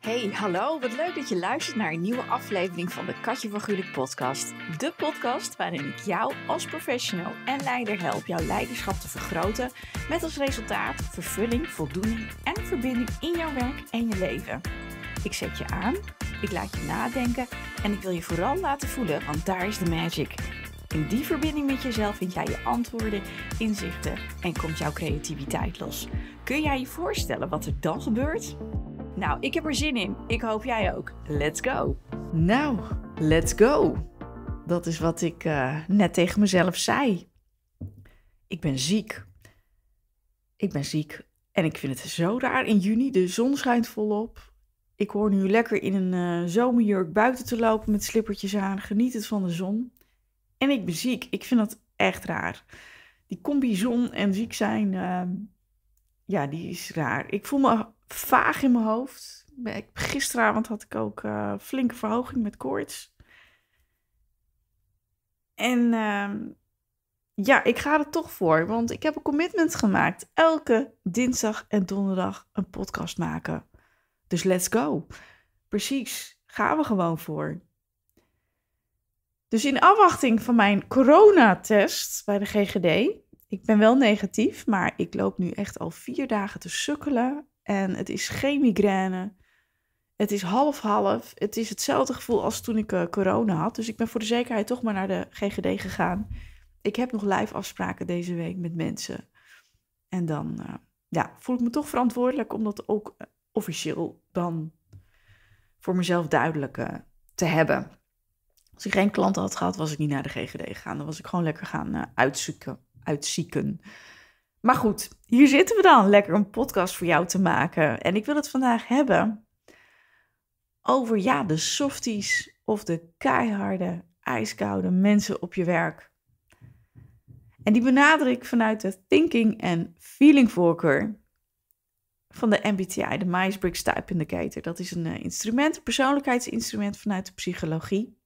Hey, hallo. Wat leuk dat je luistert naar een nieuwe aflevering van de Katje van Gulik podcast. De podcast waarin ik jou als professional en leider help jouw leiderschap te vergroten. Met als resultaat vervulling, voldoening en verbinding in jouw werk en je leven. Ik zet je aan, ik laat je nadenken en ik wil je vooral laten voelen, want daar is de magic. In die verbinding met jezelf vind jij je antwoorden, inzichten en komt jouw creativiteit los. Kun jij je voorstellen wat er dan gebeurt? Nou, ik heb er zin in. Ik hoop jij ook. Let's go. Nou, let's go. Dat is wat ik eh, net tegen mezelf zei. Ik ben ziek. Ik ben ziek. En ik vind het zo raar in juni. De zon schijnt volop. Ik hoor nu lekker in een eh, zomerjurk buiten te lopen met slippertjes aan, geniet het van de zon. En ik ben ziek. Ik vind dat echt raar. Die combi zon en ziek zijn, ehm, ja, die is raar. Ik voel me vaag in mijn hoofd. Gisteravond had ik ook uh, flinke verhoging met koorts. En ehm, ja, ik ga er toch voor, want ik heb een commitment gemaakt. Elke dinsdag en donderdag een podcast maken. Dus let's go. Precies, gaan we gewoon voor. Dus in afwachting van mijn coronatest bij de GGD. Ik ben wel negatief, maar ik loop nu echt al vier dagen te sukkelen. En het is geen migraine. Het is half-half. Het is hetzelfde gevoel als toen ik eh, corona had. Dus ik ben voor de zekerheid toch maar naar de GGD gegaan. Ik heb nog live afspraken deze week met mensen. En dan eh, ja, voel ik me toch verantwoordelijk om dat ook eh, officieel dan voor mezelf duidelijk te hebben. Als ik geen klanten had gehad, was ik niet naar de GGD gegaan. Dan was ik gewoon lekker gaan uitzoeken. uitzieken. Maar goed, hier zitten we dan lekker een podcast voor jou te maken. En ik wil het vandaag hebben over ja, de softies of de keiharde, ijskoude mensen op je werk. En die benader ik vanuit de thinking en feeling voorkeur van de MBTI, de Myers-Briggs Type Indicator. Dat is een eh, instrument, een persoonlijkheidsinstrument vanuit de psychologie,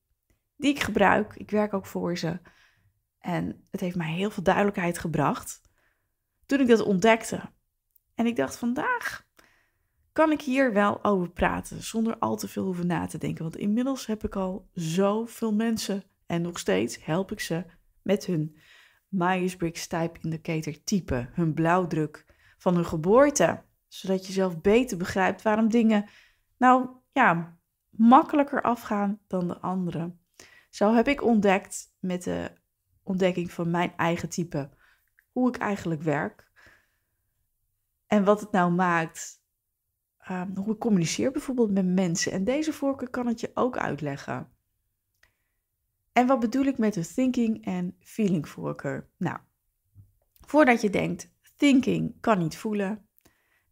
die ik gebruik. Ik werk ook voor ze. En het heeft mij heel veel duidelijkheid gebracht toen ik dat ontdekte. En ik dacht, vandaag kan ik hier wel over praten zonder al te veel hoeven na te denken. Want inmiddels heb ik al zoveel mensen en nog steeds help ik ze met hun Myers-Briggs Type Indicator type, hun blauwdruk van hun geboorte. Zodat je zelf beter begrijpt waarom dingen nou ja, makkelijker afgaan dan de anderen. Zo heb ik ontdekt met de ontdekking van mijn eigen type hoe ik eigenlijk werk. En wat het nou maakt, ehm, hoe ik communiceer bijvoorbeeld met mensen. En deze voorkeur kan het je ook uitleggen. En wat bedoel ik met de thinking en feeling voorkeur? Nou, voordat je denkt, thinking kan niet voelen.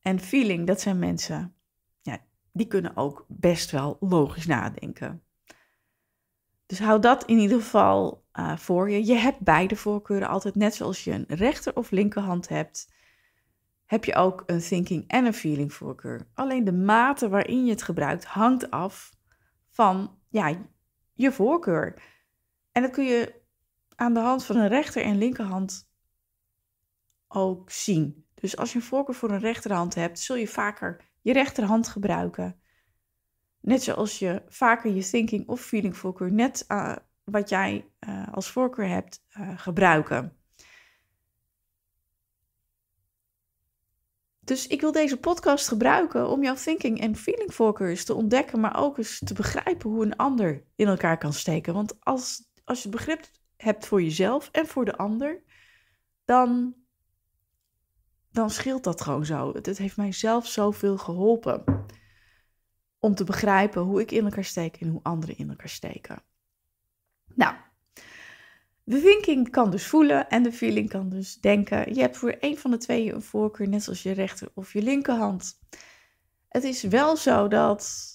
En feeling, dat zijn mensen, ja, die kunnen ook best wel logisch nadenken. Dus hou dat in ieder geval eh, voor je. Je hebt beide voorkeuren altijd. Net zoals je een rechter of linkerhand hebt, heb je ook een thinking en een feeling voorkeur. Alleen de mate waarin je het gebruikt hangt af van ja, je voorkeur. En dat kun je aan de hand van een rechter en linkerhand ook zien. Dus als je een voorkeur voor een rechterhand hebt, zul je vaker je rechterhand gebruiken Net zoals je vaker je thinking of feeling voorkeur, net eh, wat jij eh, als voorkeur hebt, eh, gebruiken. Dus ik wil deze podcast gebruiken om jouw thinking en feeling voorkeurs te ontdekken, maar ook eens te begrijpen hoe een ander in elkaar kan steken. Want als, als je het begrip hebt voor jezelf en voor de ander, dan, dan scheelt dat gewoon zo. Het, het heeft mij zelf zoveel geholpen om te begrijpen hoe ik in elkaar steek en hoe anderen in elkaar steken. Nou, de thinking kan dus voelen en de feeling kan dus denken. Je hebt voor een van de twee een voorkeur, net zoals je rechter of je linkerhand. Het is wel zo dat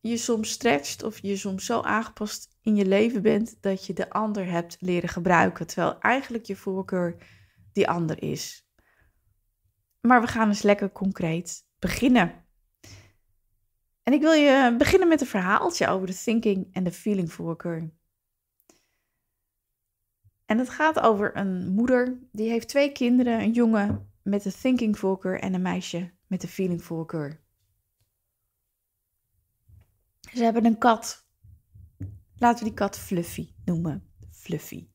je soms stretcht of je soms zo aangepast in je leven bent dat je de ander hebt leren gebruiken, terwijl eigenlijk je voorkeur die ander is. Maar we gaan eens lekker concreet beginnen. En ik wil je beginnen met een verhaaltje over de thinking en de feeling voorkeur. En het gaat over een moeder die heeft twee kinderen, een jongen met de thinking voorkeur en een meisje met de feeling voorkeur. Ze hebben een kat. Laten we die kat Fluffy noemen. Fluffy.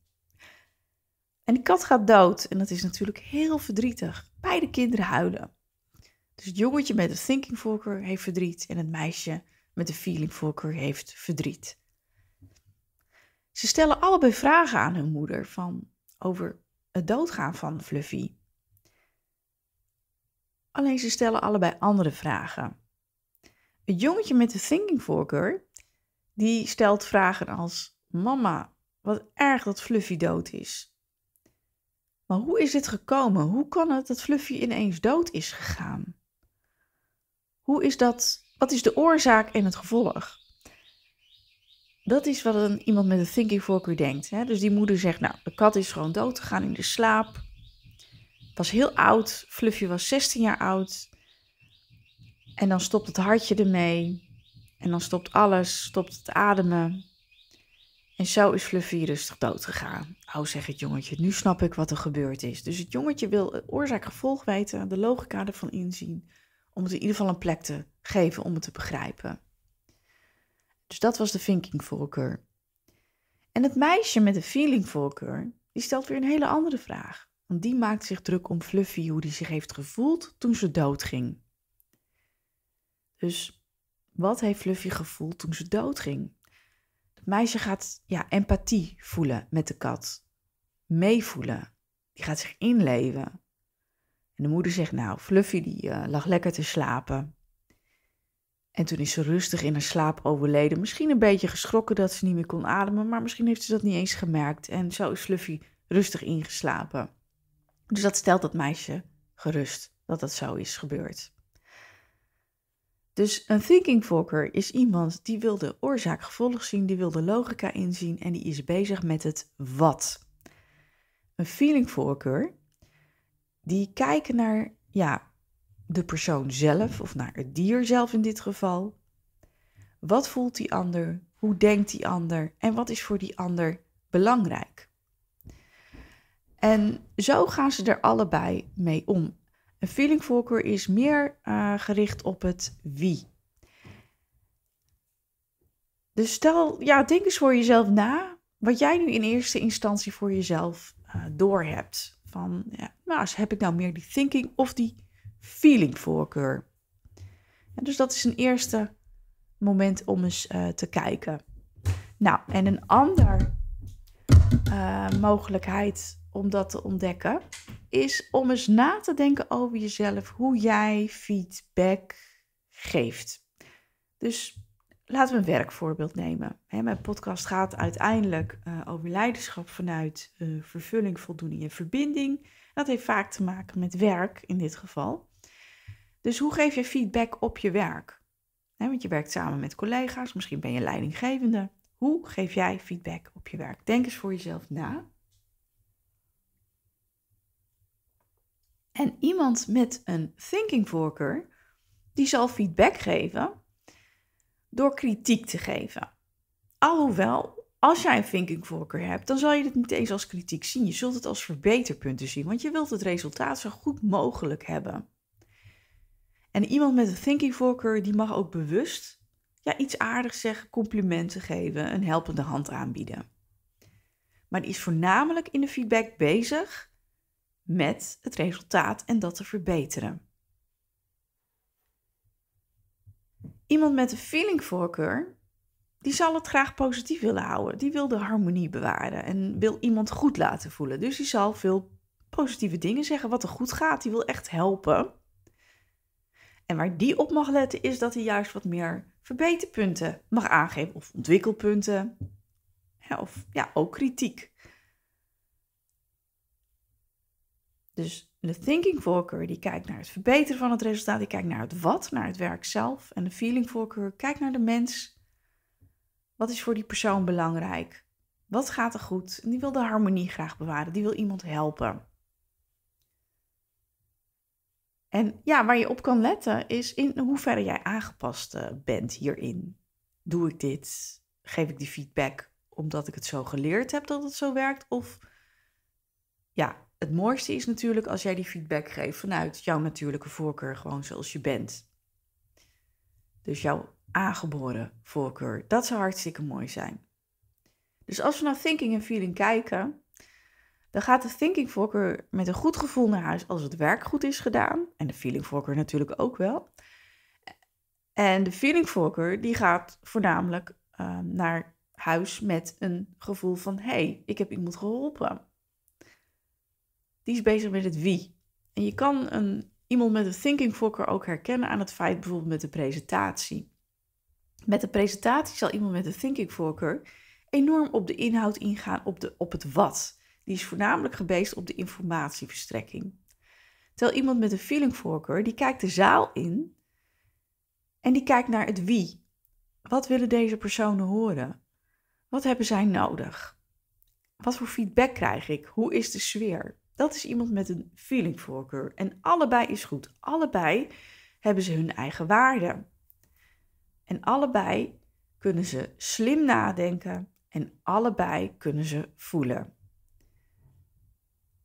En die kat gaat dood en dat is natuurlijk heel verdrietig. Beide kinderen huilen. Dus het jongetje met de thinking voorkeur heeft verdriet en het meisje met de feeling voorkeur heeft verdriet. Ze stellen allebei vragen aan hun moeder van, over het doodgaan van Fluffy. Alleen ze stellen allebei andere vragen. Het jongetje met de thinking voorkeur, die stelt vragen als: Mama, wat erg dat Fluffy dood is. Maar hoe is dit gekomen? Hoe kan het dat Fluffy ineens dood is gegaan? Hoe is dat? Wat is de oorzaak en het gevolg? Dat is wat een, iemand met een thinking voorkeur denkt. Hè? Dus die moeder zegt, nou, de kat is gewoon dood gegaan in de slaap. Was heel oud, Fluffy was 16 jaar oud. En dan stopt het hartje ermee. En dan stopt alles, stopt het ademen. En zo is Fluffy rustig dood gegaan. Oh, zegt het jongetje, nu snap ik wat er gebeurd is. Dus het jongetje wil oorzaak-gevolg weten, de logica ervan inzien om het in ieder geval een plek te geven om het te begrijpen. Dus dat was de thinking voorkeur. En het meisje met de feeling voorkeur, die stelt weer een hele andere vraag. Want die maakt zich druk om Fluffy, hoe die zich heeft gevoeld toen ze doodging. Dus wat heeft Fluffy gevoeld toen ze doodging? Het meisje gaat ja, empathie voelen met de kat. Meevoelen. Die gaat zich inleven. En de moeder zegt, nou, Fluffy die eh, lag lekker te slapen. En toen is ze rustig in haar slaap overleden. Misschien een beetje geschrokken dat ze niet meer kon ademen, maar misschien heeft ze dat niet eens gemerkt. En zo is Fluffy rustig ingeslapen. Dus dat stelt dat meisje gerust dat dat zo is gebeurd. Dus een thinking voorkeur is iemand die wil de oorzaak-gevolg zien, die wil de logica inzien en die is bezig met het wat. Een feeling voorkeur." die kijken naar ja, de persoon zelf of naar het dier zelf in dit geval. Wat voelt die ander? Hoe denkt die ander? En wat is voor die ander belangrijk? En zo gaan ze er allebei mee om. Een feelingvoorkeur is meer eh, gericht op het wie. Dus stel, ja, denk eens voor jezelf na wat jij nu in eerste instantie voor jezelf uh, doorhebt. Van, ja, nou, heb ik nou meer die thinking of die feeling voorkeur? dus dat is een eerste moment om eens eh, te kijken. Nou, en een ander eh, mogelijkheid om dat te ontdekken is om eens na te denken over jezelf, hoe jij feedback geeft. Dus laten we een werkvoorbeeld nemen. Hè, mijn podcast gaat uiteindelijk eh, over leiderschap vanuit eh, vervulling, voldoening en verbinding. Dat heeft vaak te maken met werk in dit geval. Dus hoe geef je feedback op je werk? Hè, want je werkt samen met collega's, misschien ben je leidinggevende. Hoe geef jij feedback op je werk? Denk eens voor jezelf na. En iemand met een thinking voorkeur, die zal feedback geven door kritiek te geven. Alhoewel, als jij een voorkeur hebt, dan zal je dit niet eens als kritiek zien. Je zult het als verbeterpunten zien, want je wilt het resultaat zo goed mogelijk hebben. En iemand met een thinkingvoorkeur, die mag ook bewust ja, iets aardigs zeggen, complimenten geven, een helpende hand aanbieden. Maar die is voornamelijk in de feedback bezig met het resultaat en dat te verbeteren. Iemand met een feelingvoorkeur, die zal het graag positief willen houden. Die wil de harmonie bewaren en wil iemand goed laten voelen. Dus die zal veel positieve dingen zeggen, wat er goed gaat. Die wil echt helpen. En waar die op mag letten is dat hij juist wat meer verbeterpunten mag aangeven. Of ontwikkelpunten. of ja, ook kritiek. Dus de thinking voorkeur die kijkt naar het verbeteren van het resultaat, die kijkt naar het wat, naar het werk zelf. En de feeling voorkeur kijkt naar de mens. Wat is voor die persoon belangrijk? Wat gaat er goed? En die wil de harmonie graag bewaren, die wil iemand helpen. En ja, waar je op kan letten is in hoeverre jij aangepast eh, bent hierin. Doe ik dit? Geef ik die feedback omdat ik het zo geleerd heb dat het zo werkt? Of ja, het mooiste is natuurlijk als jij die feedback geeft vanuit jouw natuurlijke voorkeur, gewoon zoals je bent. Dus jouw aangeboren voorkeur. Dat zou hartstikke mooi zijn. Dus als we naar thinking en feeling kijken, dan gaat de thinking voorkeur met een goed gevoel naar huis als het werk goed is gedaan. En de feeling voorkeur natuurlijk ook wel. En de feeling voorkeur die gaat voornamelijk ehm, naar huis met een gevoel van hé, hey, ik heb iemand geholpen die is bezig met het wie. En je kan een, iemand met een thinking voorkeur ook herkennen aan het feit bijvoorbeeld met de presentatie. Met de presentatie zal iemand met een thinking voorkeur enorm op de inhoud ingaan, op, de, op het wat. Die is voornamelijk gebaseerd op de informatieverstrekking. Terwijl iemand met een feeling voorkeur, die kijkt de zaal in en die kijkt naar het wie. Wat willen deze personen horen? Wat hebben zij nodig? Wat voor feedback krijg ik? Hoe is de sfeer? Dat is iemand met een feelingvoorkeur. En allebei is goed. Allebei hebben ze hun eigen waarde. En allebei kunnen ze slim nadenken en allebei kunnen ze voelen.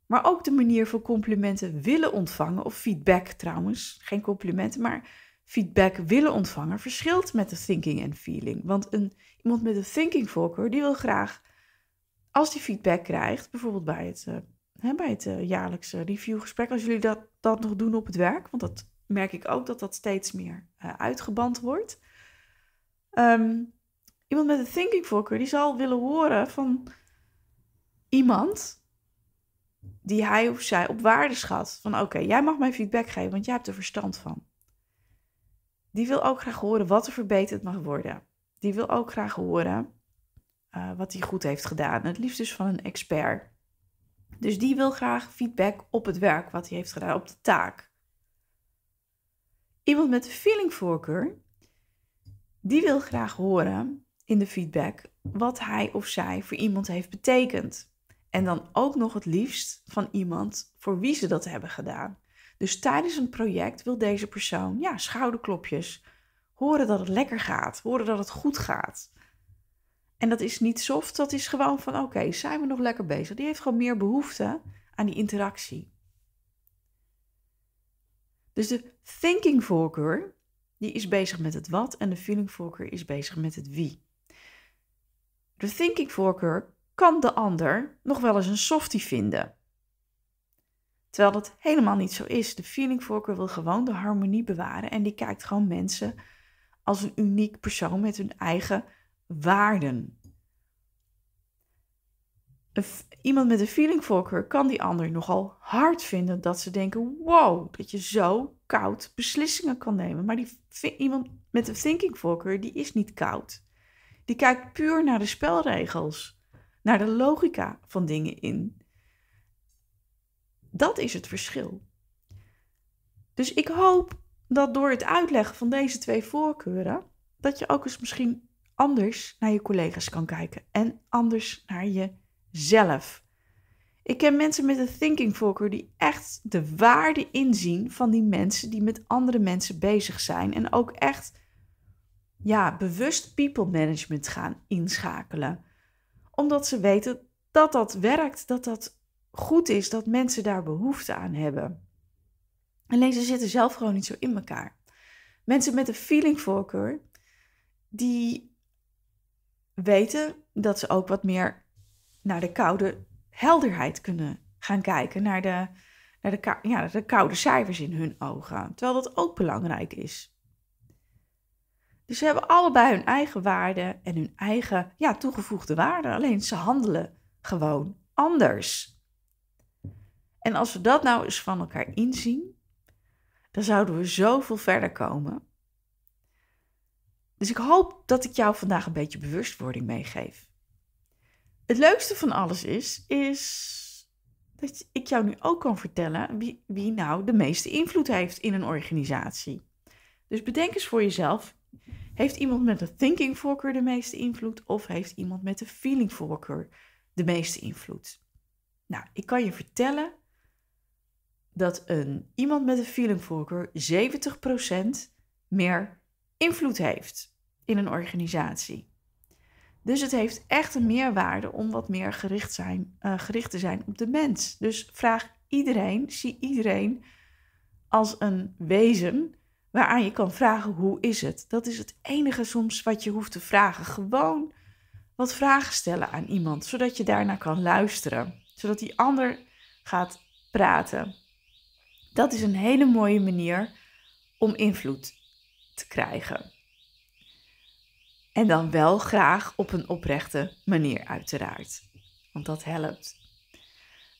Maar ook de manier voor complimenten willen ontvangen, of feedback trouwens, geen complimenten, maar feedback willen ontvangen, verschilt met de thinking en feeling. Want een, iemand met een thinking voorkeur, die wil graag, als die feedback krijgt, bijvoorbeeld bij het eh, bij het uh, jaarlijkse reviewgesprek, als jullie dat, dat nog doen op het werk, want dat merk ik ook dat dat steeds meer uh, uitgeband wordt. Ehm, iemand met een thinking voorkeur, die zal willen horen van iemand die hij of zij op waarde schat. Van oké, jij mag mij feedback geven, want jij hebt er verstand van. Die wil ook graag horen wat er verbeterd mag worden. Die wil ook graag horen eh, wat hij goed heeft gedaan. Het liefst dus van een expert. Dus die wil graag feedback op het werk wat hij heeft gedaan, op de taak. Iemand met een feelingvoorkeur, die wil graag horen in de feedback wat hij of zij voor iemand heeft betekend. En dan ook nog het liefst van iemand voor wie ze dat hebben gedaan. Dus tijdens een project wil deze persoon, ja, schouderklopjes, horen dat het lekker gaat, horen dat het goed gaat. En dat is niet soft, dat is gewoon van oké, zijn we nog lekker bezig? Die heeft gewoon meer behoefte aan die interactie. Dus de thinking voorkeur, die is bezig met het wat en de feeling voorkeur is bezig met het wie. De thinking voorkeur kan de ander nog wel eens een softie vinden. Terwijl dat helemaal niet zo is. De feeling voorkeur wil gewoon de harmonie bewaren en die kijkt gewoon mensen als een uniek persoon met hun eigen waarden. Iemand met een feelingvoorkeur kan die ander nogal hard vinden dat ze denken: wow, dat je zo koud beslissingen kan nemen. Maar die, iemand met een thinkingvoorkeur die is niet koud. Die kijkt puur naar de spelregels, naar de logica van dingen in. Dat is het verschil. Dus ik hoop dat door het uitleggen van deze twee voorkeuren, dat je ook eens misschien anders naar je collega's kan kijken en anders naar jezelf. Ik ken mensen met een thinking voorkeur die echt de waarde inzien van die mensen die met andere mensen bezig zijn en ook echt ja, bewust people management gaan inschakelen. Omdat ze weten dat dat werkt, dat dat goed is, dat mensen daar behoefte aan hebben. Alleen ze zitten zelf gewoon niet zo in elkaar. Mensen met een feeling voorkeur, die weten dat ze ook wat meer naar de koude helderheid kunnen gaan kijken. Naar de, naar de, ja, de koude cijfers in hun ogen. Terwijl dat ook belangrijk is. Dus ze hebben allebei hun eigen waarde en hun eigen ja, toegevoegde waarde. Alleen ze handelen gewoon anders. En als we dat nou eens van elkaar inzien, dan zouden we zoveel verder komen. Dus ik hoop dat ik jou vandaag een beetje bewustwording meegeef. Het leukste van alles is, is dat ik jou nu ook kan vertellen wie, wie nou de meeste invloed heeft in een organisatie. Dus bedenk eens voor jezelf, heeft iemand met een thinking voorkeur de meeste invloed of heeft iemand met een feeling voorkeur de meeste invloed? Nou, ik kan je vertellen dat een, iemand met een feeling voorkeur 70% meer invloed heeft in een organisatie. Dus het heeft echt een meerwaarde om wat meer gericht, zijn, eh, gericht te zijn op de mens. Dus vraag iedereen, zie iedereen als een wezen waaraan je kan vragen hoe is het. Dat is het enige soms wat je hoeft te vragen. Gewoon wat vragen stellen aan iemand, zodat je daarnaar kan luisteren. Zodat die ander gaat praten. Dat is een hele mooie manier om invloed te krijgen. En dan wel graag op een oprechte manier, uiteraard. Want dat helpt.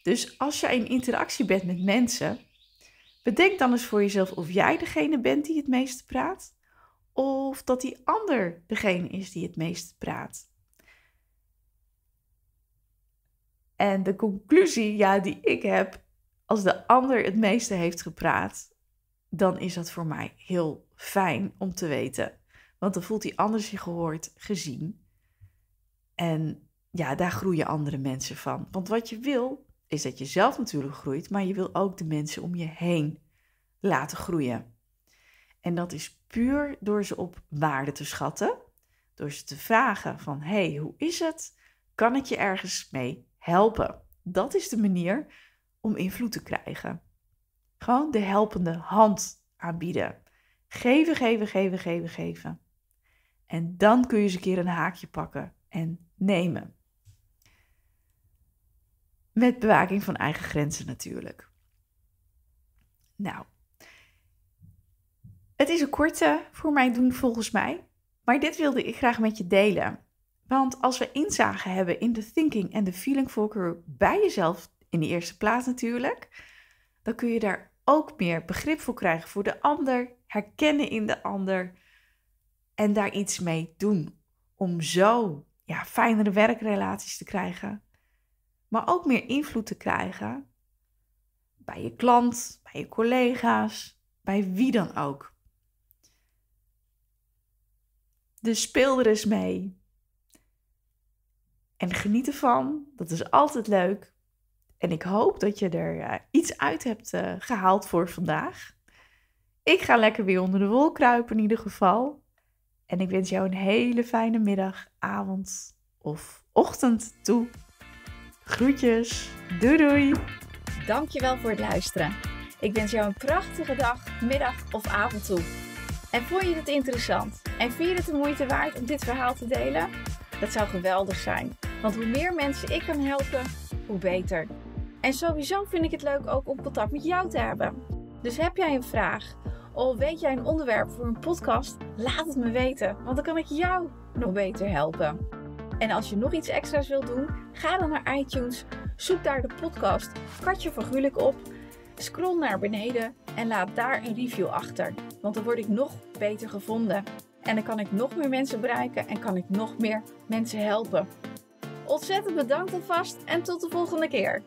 Dus als jij in interactie bent met mensen, bedenk dan eens voor jezelf of jij degene bent die het meeste praat, of dat die ander degene is die het meeste praat. En de conclusie ja, die ik heb, als de ander het meeste heeft gepraat, dan is dat voor mij heel fijn om te weten. Want dan voelt hij anders je gehoord, gezien. En ja, daar groeien andere mensen van. Want wat je wil, is dat je zelf natuurlijk groeit, maar je wil ook de mensen om je heen laten groeien. En dat is puur door ze op waarde te schatten. Door ze te vragen van, hey, hoe is het? Kan ik je ergens mee helpen? Dat is de manier om invloed te krijgen. Gewoon de helpende hand aanbieden. Geven, geven, geven, geven, geven. En dan kun je eens een keer een haakje pakken en nemen. Met bewaking van eigen grenzen natuurlijk. Nou, het is een korte voor mij doen volgens mij. Maar dit wilde ik graag met je delen. Want als we inzage hebben in de thinking en de feeling voorkeur bij jezelf in de eerste plaats natuurlijk, dan kun je daar ook meer begrip voor krijgen voor de ander, herkennen in de ander en daar iets mee doen. Om zo ja, fijnere werkrelaties te krijgen, maar ook meer invloed te krijgen bij je klant, bij je collega's, bij wie dan ook. Dus speel er eens mee. En geniet ervan, dat is altijd leuk. En ik hoop dat je er iets uit hebt eh, gehaald voor vandaag. Ik ga lekker weer onder de wol kruipen in ieder geval. En ik wens jou een hele fijne middag, avond of ochtend toe. Groetjes. Doei doei. Dankjewel voor het luisteren. Ik wens jou een prachtige dag, middag of avond toe. En vond je het interessant? En vind je het de moeite waard om dit verhaal te delen? Dat zou geweldig zijn. Want hoe meer mensen ik kan helpen, hoe beter. En sowieso vind ik het leuk ook om contact met jou te hebben. Dus heb jij een vraag of weet jij een onderwerp voor een podcast? Laat het me weten, want dan kan ik jou nog beter helpen. En als je nog iets extra's wilt doen, ga dan naar iTunes, zoek daar de podcast Katje van Gulik op, scroll naar beneden en laat daar een review achter. Want dan word ik nog beter gevonden. En dan kan ik nog meer mensen bereiken en kan ik nog meer mensen helpen. Ontzettend bedankt alvast en tot de volgende keer.